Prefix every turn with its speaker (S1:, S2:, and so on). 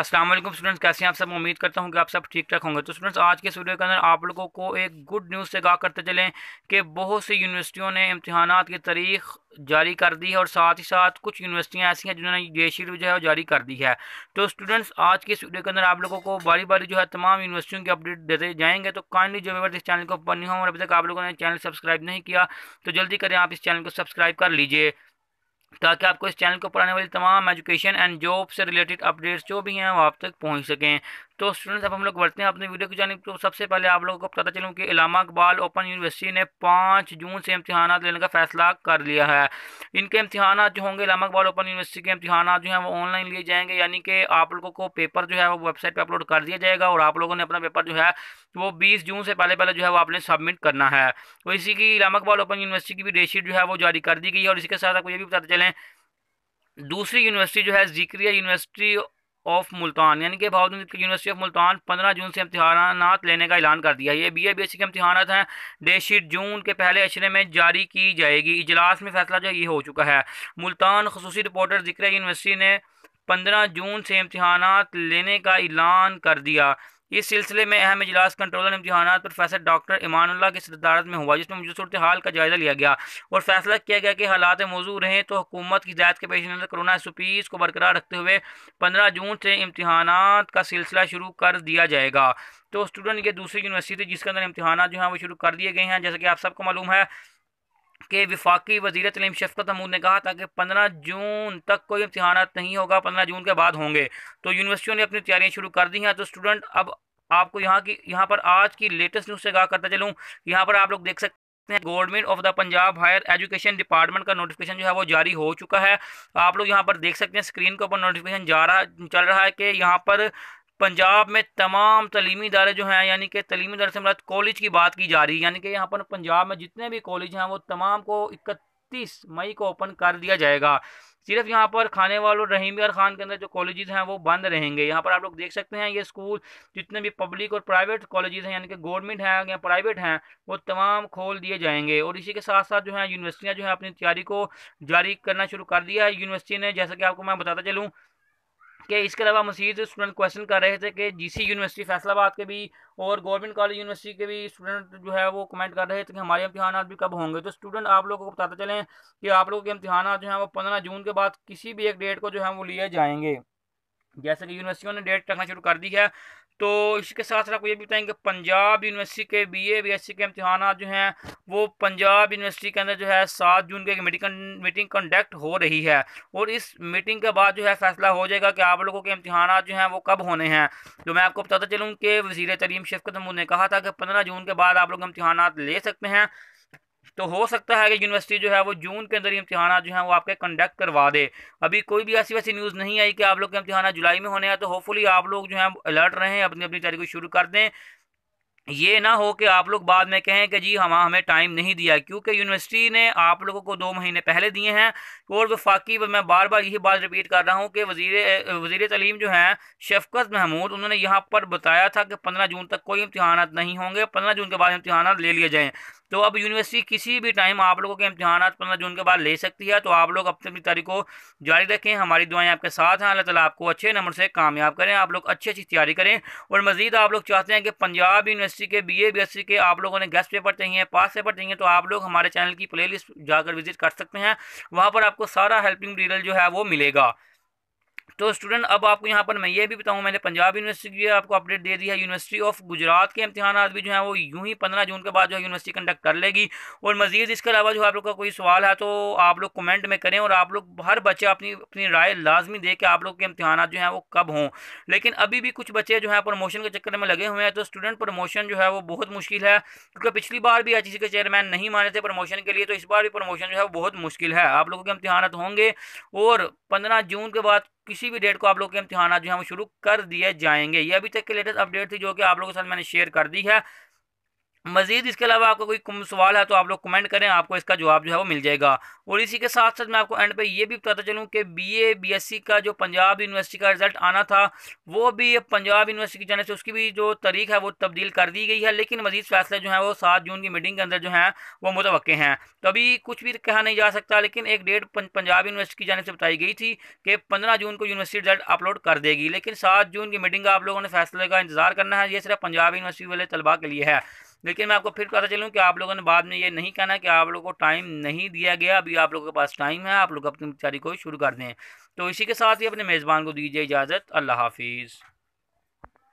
S1: अस्सलाम वालेकुम स्टूडेंट्स कैसे हैं आप सब उम्मीद करता हूं कि आप सब ठीक ठाक होंगे तो स्टूडेंट्स आज के वीडियो के अंदर आप लोगों को एक गुड न्यूज़ से गाह करते चलें कि बहुत सी यूनिवर्सिटियों ने इम्तहान की तारीख जारी कर दी है और साथ ही साथ कुछ यूनिवर्सिटियाँ ऐसी हैं जिन्होंने ये शीट जो है वो जारी कर दी है तो स्टूडेंट्स आज के वीडियो के अंदर आप लोगों को बारी बारी जो है तमाम यूनिवर्सिटियों की अपडेट देते जाएंगे तो काइंडली जो व्यवर इस चैनल को नहीं हो और अभी तक आप लोगों ने चैनल सब्सक्राइब नहीं किया तो जल्दी करें आप इस चैनल को सब्सक्राइब कर लीजिए ताकि आपको इस चैनल के ऊपर आने वाली तमाम एजुकेशन एंड जॉब से रिलेटेड अपडेट्स जो भी हैं वो आप तक पहुंच सकें तो स्टूडेंट्स अब हम लोग बढ़ते हैं अपने वीडियो की जानब तो सबसे पहले आप लोगों को पता चलूँ कि इलामा इकबाल ओपन यूनिवर्सिटी ने पाँच जून से इम्तहान लेने का फैसला कर लिया है इनके इम्तहान जो होंगे लामा ओपन यूनिवर्सिटी के इम्तहान जो हैं वो ऑनलाइन लिए जाएंगे यानी कि आप लोगों को पेपर जो है वो वेबसाइट पर अपलोड कर दिया जाएगा और आप लोगों ने अपना पेपर जो है वो बीस जून से पहले पहले जो है वो आपने सबमिट करना है तो इसी की लामा ओपन यूनिवर्सिटी की भी डेटशीट जो है वो जारी कर दी गई है और इसके साथ आपको ये भी बताते चलें दूसरी यूनिवर्सिटी जो है जिक्रिया यूनिवर्सिटी ऑफ मुल्तान यानी कि सिद्दीकी यूनिवर्सिटी ऑफ मुल्तान 15 जून से इम्तहानात लेने का ऐलान कर दिया ये B A B S C के इम्तहानात हैं डेट शीट जून के पहले अशरे में जारी की जाएगी इजलास में फैसला जो ये हो चुका है मुल्तान खसूस रिपोर्टर जिक्र यूनिवर्सिटी ने पंद्रह जून से इम्तहानात लेने का ऐलान कर दिया इस सिलसिले में अहम इजलास कंट्रोलर इम्तहान प्रोफेसर डॉक्टर ईमानुल्ला की सदारत में हुआ जिसमें मौजूद सूरत हाल का जायजा लिया गया और फैसला किया गया कि हालात मौजूद रहें तो हुकूमत की हिदायत के पेश नज़र कोरोना सुपीस को बरकरार रखते हुए पंद्रह जून से इम्तहान का सिलसिला शुरू कर दिया जाएगा तो स्टूडेंट ये दूसरी यूनिवर्सिटी जिसके अंदर इम्तहान जो हैं वो शुरू कर दिए गए हैं जैसे कि आप सबको मालूम है के विफाकी वजीर तलीम शफकत महमूद ने कहा था कि पंद्रह जून तक कोई इम्तहान नहीं होगा पंद्रह जून के बाद होंगे तो यूनिवर्सिटियों ने अपनी तैयारियाँ शुरू कर दी हैं तो स्टूडेंट अब आपको यहाँ की यहाँ पर आज की लेटेस्ट न्यूज़ से गा करता चलूँ यहाँ पर आप लोग देख सकते हैं government of the Punjab higher education department का नोटिफिकेशन जो है वो जारी हो चुका है आप लोग यहाँ पर देख सकते हैं स्क्रीन के ऊपर नोटिफिकेशन जा रहा चल रहा है कि यहाँ पर पंजाब में तमाम तलीमी इदारे जो हैं यानी कि तलीमी इदारे से मतलब कॉलेज की बात की जा रही है यानी कि यहाँ पर पंजाब में जितने भी कॉलेज हैं वो तमाम को इकतीस मई को ओपन कर दिया जाएगा सिर्फ यहाँ पर खाने वालों रहीम खान के अंदर जो कॉलेजेस हैं वो बंद रहेंगे यहाँ पर आप लोग देख सकते हैं ये स्कूल जितने भी पब्लिक और प्राइवेट कॉलेजेस हैं यानी कि गवर्नमेंट हैं या प्राइवेट हैं वो तमाम खोल दिए जाएंगे और इसी के साथ साथ जो है यूनिवर्सिटियाँ जो है अपनी तैयारी को जारी करना शुरू कर दिया है यूनिवर्सिटी ने जैसा कि आपको मैं बताता चलूँ कि इसके अलावा मसीद स्टूडेंट क्वेश्चन कर रहे थे कि जीसी यूनिवर्सिटी फैसलाबाद के भी और गवर्नमेंट कॉलेज यूनिवर्सिटी के भी स्टूडेंट जो है वो कमेंट कर रहे थे कि हमारे इम्तहान भी कब होंगे तो स्टूडेंट आप लोगों को बताते चलें कि आप लोगों के इम्तहान जो हैं वो पंद्रह जून के बाद किसी भी एक डेट को जो है वो लिए जाएंगे जैसे कि यूनिवर्सिटियों ने डेट रखना शुरू कर दी है तो इसके साथ साथ आपको ये भी बताएंगे पंजाब यूनिवर्सिटी के B A B S C के इम्तहान जो हैं वो पंजाब यूनिवर्सिटी के अंदर जो है सात जून को एक मीटिंग मीटिंग कंडक्ट हो रही है और इस मीटिंग के बाद जो है फैसला हो जाएगा कि आप लोगों के इम्तहान जो हैं वो कब होने हैं जो तो मैं आपको बताता चलूँ कि वज़ी तरीम शफकत महमूद ने कहा था कि पंद्रह जून के बाद आप लोग इम्तहान ले सकते हैं तो हो सकता है कि यूनिवर्सिटी जो है वो जून के अंदर इम्तिहान जो है वो आपके कंडक्ट करवा दे अभी कोई भी ऐसी वैसी न्यूज़ नहीं आई कि आप लोग के इम्तहाना जुलाई में होने हैं तो होपफुली आप लोग जो है अलर्ट रहें अपनी अपनी तैयारी को शुरू कर दें ये ना हो कि आप लोग बाद में कहें कि जी हम हमें टाइम नहीं दिया क्योंकि यूनिवर्सिटी ने आप लोगों को दो महीने पहले दिए हैं और वफाकी मैं बार बार यही बात रिपीट कर रहा हूँ कि वजीर वजीर तलीम जो है शफकत महमूद उन्होंने यहाँ पर बताया था कि पंद्रह जून तक कोई इम्तहान नहीं होंगे पंद्रह जून के बाद इम्तहान ले लिए जाएँ तो अब यूनिवर्सिटी किसी भी टाइम आप लोगों के इम्तहान पंद्रह जून के बाद ले सकती है तो आप लोग अपनी अपनी तारीख को जारी रखें हमारी दुआएं आपके साथ हैं अल्लाह ताला आपको अच्छे नंबर से कामयाब करें आप लोग अच्छी अच्छी तैयारी करें और मजीद आप लोग चाहते हैं कि पंजाब यूनिवर्सिटी के B A B S C के आप लोगों ने गेस्ट पेपर चाहिए पास पेपर चाहिए तो आप लोग हमारे चैनल की प्ले लिस्ट जाकर विजिट कर सकते हैं वहाँ पर आपको सारा हेल्पिंग मटीरियल जो है वो मिलेगा तो स्टूडेंट अब आपको यहाँ पर मैं ये भी बताऊँ मैंने पंजाब यूनिवर्सिटी की आपको अपडेट दे दी है यूनिवर्सिटी ऑफ गुजरात के इम्तहान भी जो है वो यूँ ही पंद्रह जून के बाद जो है यूनिवर्सिटी कंडक्ट कर लेगी और मजीद इसके अलावा जो आप लोग का कोई सवाल है तो आप लोग कमेंट में करें और आप लोग हर बच्चे अपनी अपनी राय लाजमी दे के आप लोग के इम्तहान जो हैं वो कब हों लेकिन अभी भी कुछ बच्चे जो है प्रमोशन के चक्कर में लगे हुए हैं तो स्टूडेंट प्रमोशन जो है वो बहुत मुश्किल है क्योंकि पिछली बार भी एच के चेयरमैन नहीं माने थे प्रमोशन के लिए तो इस बार भी प्रमोशन जो है वो बहुत मुश्किल है आप लोगों के इम्तहान होंगे और पंद्रह जून के बाद किसी भी डेट को आप लोग के इम्तिहान जो है वो शुरू कर दिए जाएंगे ये अभी तक की लेटेस्ट अपडेट थी जो कि आप लोगों के साथ मैंने शेयर कर दी है मजीद इसके अलावा आपका कोई सवाल है तो आप लोग कमेंट करें आपको इसका जवाब जो है वो मिल जाएगा और इसी के साथ साथ मैं आपको एंड पे ये भी बताता चलूँ कि बीए बीएससी का जो पंजाब यूनिवर्सिटी का रिजल्ट आना था वो भी पंजाब यूनिवर्सिटी की जाने से उसकी भी जो तारीख है वो तब्दील कर दी गई है लेकिन मजीद फैसले जो हैं वो सात जून की मीटिंग के अंदर जो है वो मुतव हैं तो अभी कुछ भी कहा नहीं जा सकता लेकिन एक डेट पंजाब यूनिवर्सिटी की जाने से बताई गई थी कि पंद्रह जून को यूनिवर्सिटी रिजल्ट अपलोड कर देगी लेकिन सात जून की मीटिंग का आप लोगों ने फैसले का इंतजार करना है ये सिर्फ पंजाब यूनिवर्सिटी वाले तलबा के लिए है लेकिन मैं आपको फिर पता चलूँ कि आप लोगों ने बाद में ये नहीं कहना कि आप लोगों को टाइम नहीं दिया गया अभी आप लोगों के पास टाइम है आप लोग अपनी तैयारी को शुरू कर दें तो इसी के साथ ही अपने मेज़बान को दीजिए इजाज़त अल्लाह हाफिज़